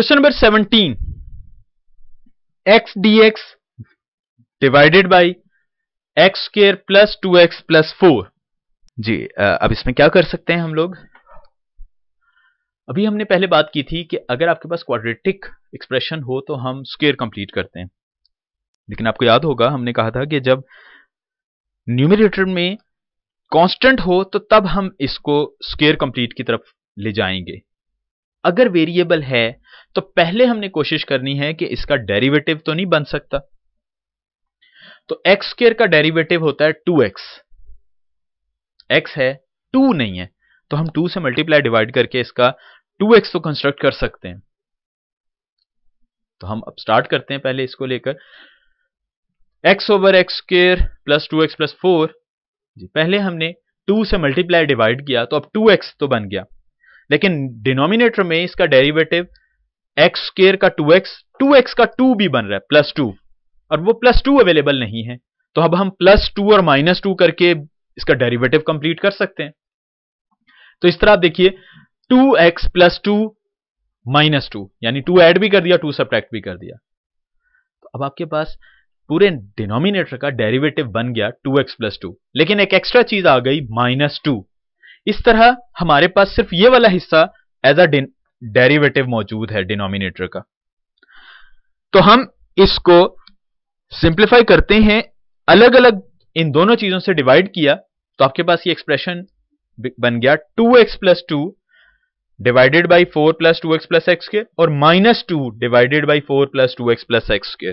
question number seventeen x d x divided by x square plus two x plus four जी अब इसमें क्या कर सकते हैं हम लोग अभी हमने पहले बात की थी कि अगर आपके पास क्वाड्रेटिक एक्सप्रेशन हो तो हम स्क्वेयर कंप्लीट करते हैं लेकिन आपको याद होगा हमने कहा था कि जब न्यूमिनेटर में कांस्टेंट हो तो तब हम इसको स्केयर कंप्लीट की तरफ ले जाएंगे अगर वेरिएबल है तो पहले हमने कोशिश करनी है कि इसका डेरिवेटिव तो नहीं बन सकता तो एक्स स्क्र का डेरिवेटिव होता है टू एक्स एक्स है टू नहीं है तो हम टू से मल्टीप्लाई डिवाइड करके इसका टू एक्स तो कंस्ट्रक्ट कर सकते हैं तो हम अब स्टार्ट करते हैं पहले इसको लेकर x over x square plus two x plus four जी पहले हमने टू से मल्टीप्लाई डिवाइड किया तो अब टू एक्स तो बन गया लेकिन डिनोमिनेटर में इसका डेरिवेटिव एक्स स्केयर का टू एक्स टू एक्स का टू भी बन रहा है प्लस टू और वो प्लस टू अवेलेबल नहीं है तो अब हम प्लस टू और माइनस टू करके इसका डेरिवेटिव कंप्लीट कर सकते हैं तो इस तरह आप देखिए two x plus two minus two यानी टू एड भी कर दिया टू सब्ट्रैक्ट भी कर दिया तो अब आपके पास पूरे डिनोमिनेटर का डेरिवेटिव बन गया टू एक्स प्लस टू लेकिन एक एक्स्ट्रा चीज आ गई माइनस टू इस तरह हमारे पास सिर्फ ये वाला हिस्सा एज अ डेरिवेटिव मौजूद है डिनोमिनेटर का तो हम इसको सिंप्लीफाई करते हैं अलग अलग इन दोनों चीजों से डिवाइड किया तो आपके पास ये एक्सप्रेशन बन गया two x plus two divided by four plus two x plus x के और minus two divided by four plus two x plus x के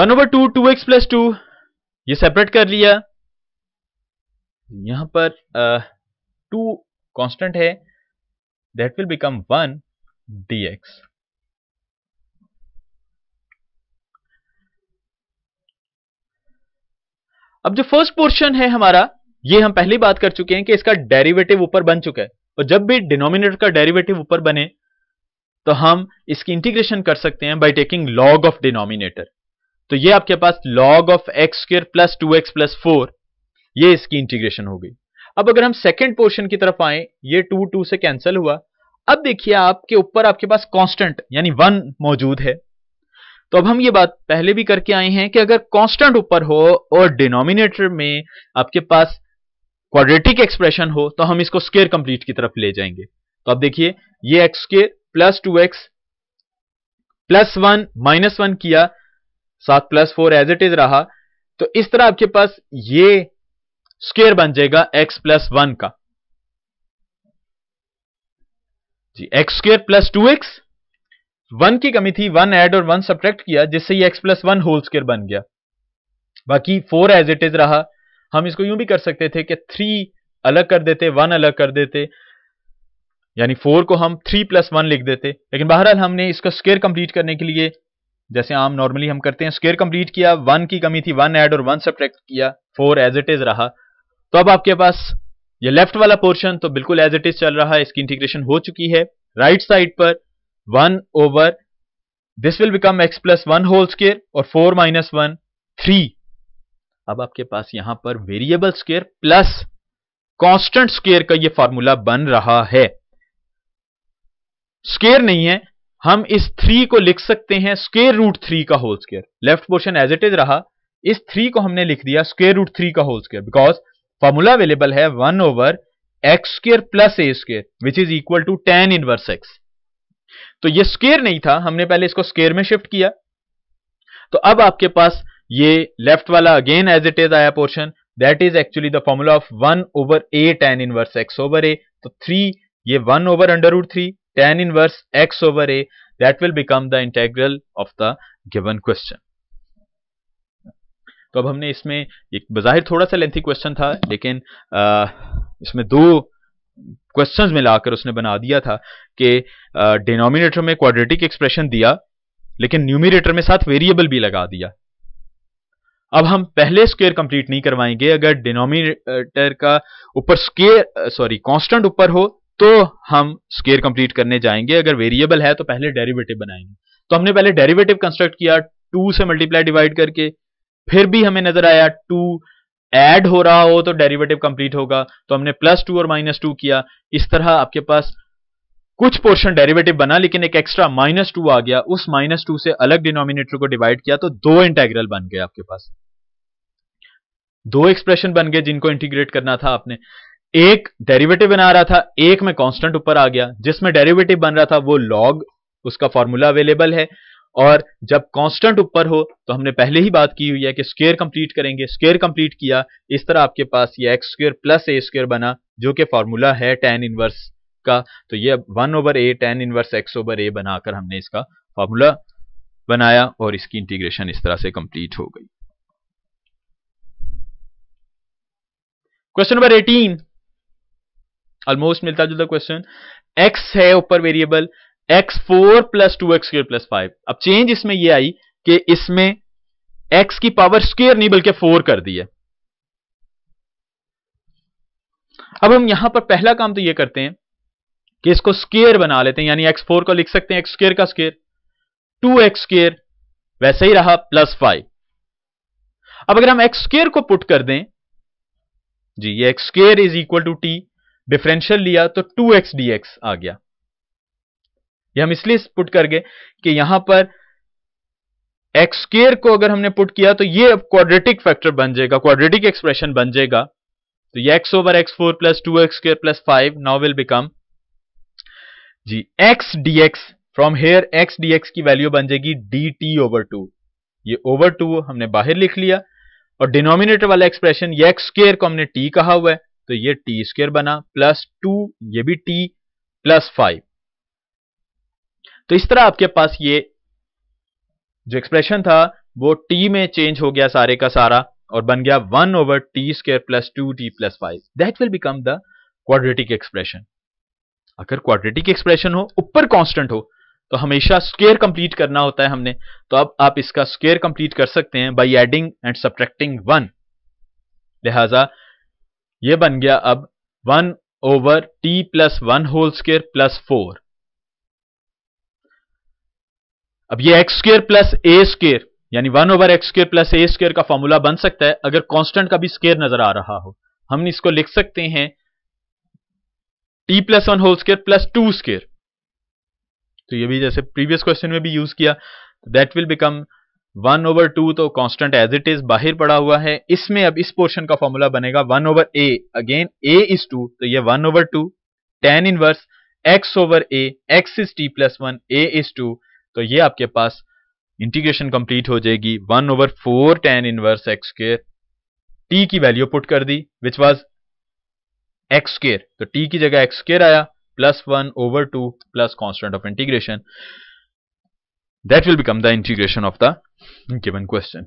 one over two two x plus two ये सेपरेट कर लिया यहां पर टू uh, कांस्टेंट है that will become one d x अब जो फर्स्ट पोर्शन है हमारा ये हम पहले बात कर चुके हैं कि इसका डेरिवेटिव ऊपर बन चुका है और जब भी डिनोमिनेटर का डेरिवेटिव ऊपर बने तो हम इसकी इंटीग्रेशन कर सकते हैं by taking log of denominator तो ये आपके पास log of x square plus two x plus four ये इसकी इंटीग्रेशन हो गई अब अगर हम सेकेंड पोर्शन की तरफ आए ये टू टू से कैंसिल हुआ अब देखिए आपके ऊपर आपके पास कांस्टेंट यानी वन मौजूद है तो अब हम ये बात पहले भी करके आए हैं कि अगर कांस्टेंट ऊपर हो और डिनोमिनेटर में आपके पास क्वाड्रेटिक एक्सप्रेशन हो तो हम इसको स्केयर कंप्लीट की तरफ ले जाएंगे तो अब देखिए ये x square plus two x plus one minus one किया सात plus four as it is रहा तो इस तरह आपके पास ये स्केयर बन जाएगा एक्स प्लस वन का जी x square plus two x one की कमी थी वन ऐड और वन सब्ट्रैक्ट किया जिससे ये x plus one whole square बन गया बाकी फोर एज इट इज रहा हम इसको यूं भी कर सकते थे कि थ्री अलग कर देते वन अलग कर देते यानी फोर को हम थ्री प्लस वन लिख देते लेकिन बहरहाल हमने इसका स्केयर कंप्लीट करने के लिए जैसे आम नॉर्मली हम करते हैं स्केयर कंप्लीट किया वन की कमी थी वन ऐड और वन सब्ट्रैक्ट किया फोर एज इट इज रहा तो अब आपके पास ये लेफ्ट वाला पोर्शन तो बिल्कुल एज इट इज चल रहा है इसकी इंटीग्रेशन हो चुकी है राइट साइड पर one over this will become x plus one whole square और फोर माइनस वन थ्री अब आपके पास यहां पर variable square plus constant square का ये फॉर्मूला बन रहा है स्केयर नहीं है हम इस थ्री को लिख सकते हैं स्केयर रूट थ्री का whole square left portion as it is रहा इस थ्री को हमने लिख दिया स्केयर रूट थ्री का whole square because formula available है one over x square plus a square which is equal to tan inverse x तो ये स्केयर नहीं था हमने पहले इसको स्केयर में शिफ्ट किया तो अब आपके पास ये लेफ्ट वाला अगेन एज इट इज आया portion that is actually the formula of one over a tan inverse x over a तो थ्री ये one over under root three tan inverse x over a that will become the integral of the given question तो अब हमने इसमें एक बाहिर थोड़ा सा लेंथी क्वेश्चन था लेकिन आ, इसमें दो क्वेश्चन में लाकर उसने बना दिया था कि डिनोमिनेटर में क्वाड्रेटिक एक्सप्रेशन दिया लेकिन न्यूमिनेटर में साथ वेरिएबल भी लगा दिया अब हम पहले स्क्वेयर कंप्लीट नहीं करवाएंगे अगर डिनोमिनेटर का ऊपर स्केयर सॉरी कॉन्स्टेंट ऊपर हो तो हम स्केयर कंप्लीट करने जाएंगे अगर वेरिएबल है तो पहले डेरिवेटिव बनाएंगे तो हमने पहले डेरिवेटिव कंस्ट्रक्ट किया टू से मल्टीप्लाई डिवाइड करके फिर भी हमें नजर आया टू एड हो रहा हो तो डेरिवेटिव कंप्लीट होगा तो हमने प्लस टू और माइनस टू किया इस तरह आपके पास कुछ पोर्शन डेरिवेटिव बना लेकिन एक एक्स्ट्रा माइनस टू आ गया उस माइनस टू से अलग डिनोमिनेटर को डिवाइड किया तो दो इंटेग्रल बन गए आपके पास दो एक्सप्रेशन बन गए जिनको इंटीग्रेट करना था आपने एक डेरिवेटिव बना रहा था एक में कांस्टेंट ऊपर आ गया जिसमें डेरिवेटिव बन रहा था वो लॉग उसका फॉर्मूला अवेलेबल है और जब कांस्टेंट ऊपर हो तो हमने पहले ही बात की हुई है कि स्क्वेयर कंप्लीट करेंगे स्क्वेयर कंप्लीट किया इस तरह आपके पास ये x square plus a square बना जो कि फॉर्मूला है टेन इनवर्स का तो ये one over a tan inverse x over a बनाकर हमने इसका फॉर्मूला बनाया और इसकी इंटीग्रेशन इस तरह से कंप्लीट हो गई क्वेश्चन नंबर एटीन ऑलमोस्ट मिलता जुलता क्वेश्चन एक्स है ऊपर variable x four plus two x square plus five अब चेंज इसमें यह आई कि इसमें एक्स की पावर स्क्र नहीं बल्कि फोर कर दी है अब हम यहां पर पहला काम तो यह करते हैं कि इसको स्केयर बना लेते हैं यानी एक्स फोर को लिख सकते हैं एक्स स्क्र का स्केयर टू एक्स स्केयर वैसे ही रहा प्लस फाइव अब अगर हम एक्स स्केयर को पुट कर दें जी ये x square is equal to t differential लिया तो टू एक्स डी एक्स आ गया ये हम इसलिए पुट कर गए कि यहां पर एक्स केयर को अगर हमने पुट किया तो ये अब क्वाड्रेटिक फैक्टर बन जाएगा क्वाड्रेटिक एक्सप्रेशन बन जाएगा तो ये x over x four plus two x square plus five now will become जी x d x from here x d x की वैल्यू बन जाएगी डी टी ओवर टू ये ओवर टू हमने बाहर लिख लिया और डिनोमिनेटर वाला एक्सप्रेशन ये एक्स स्केयर को हमने टी कहा हुआ है तो ये टी स्क्र बना प्लस टू ये भी टी प्लस फाइव तो इस तरह आपके पास ये जो एक्सप्रेशन था वो टी में चेंज हो गया सारे का सारा और बन गया one over t square plus two t plus five that will become the quadratic expression अगर क्वाड्रेटिक एक्सप्रेशन हो ऊपर कांस्टेंट हो तो हमेशा स्केयर कंप्लीट करना होता है हमने तो अब आप इसका स्केयर कंप्लीट कर सकते हैं by adding and subtracting one लिहाजा ये बन गया अब one over t plus one whole square plus four अब ये x square plus a square यानी one over x square plus a square का फॉर्मूला बन सकता है अगर कांस्टेंट का भी स्केयर नजर आ रहा हो हम इसको लिख सकते हैं t plus one whole square plus two square तो ये भी जैसे प्रीवियस क्वेश्चन में भी यूज किया that will become one over two तो कॉन्स्टेंट एज इट इज बाहर पड़ा हुआ है इसमें अब इस पोर्शन का फॉर्मूला बनेगा one over a again a is two तो ये one over two tan inverse x over a x is t plus one a is two तो ये आपके पास इंटीग्रेशन कंप्लीट हो जाएगी one over four tan inverse x square t की value put कर दी विच वॉज एक्स स्केयर तो टी की जगह एक्स स्केयर आया plus one over two plus constant of integration that will become the integration of the given question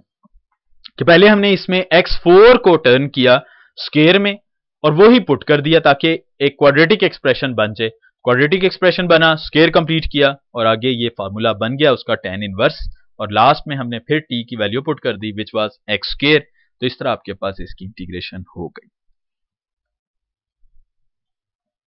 कि पहले हमने इसमें एक्स फोर को टर्न किया स्केयर में और वो ही पुट कर दिया ताकि एक क्वाड्रेटिक एक्सप्रेशन बन जाए क्वाड्रेटिक एक्सप्रेशन बना स्केयर कंप्लीट किया और आगे ये फार्मूला बन गया उसका टेन इनवर्स और लास्ट में हमने फिर टी की वैल्यू पुट कर दी विच वॉज एक्स स्केयर तो इस तरह आपके पास इसकी इंटीग्रेशन हो गई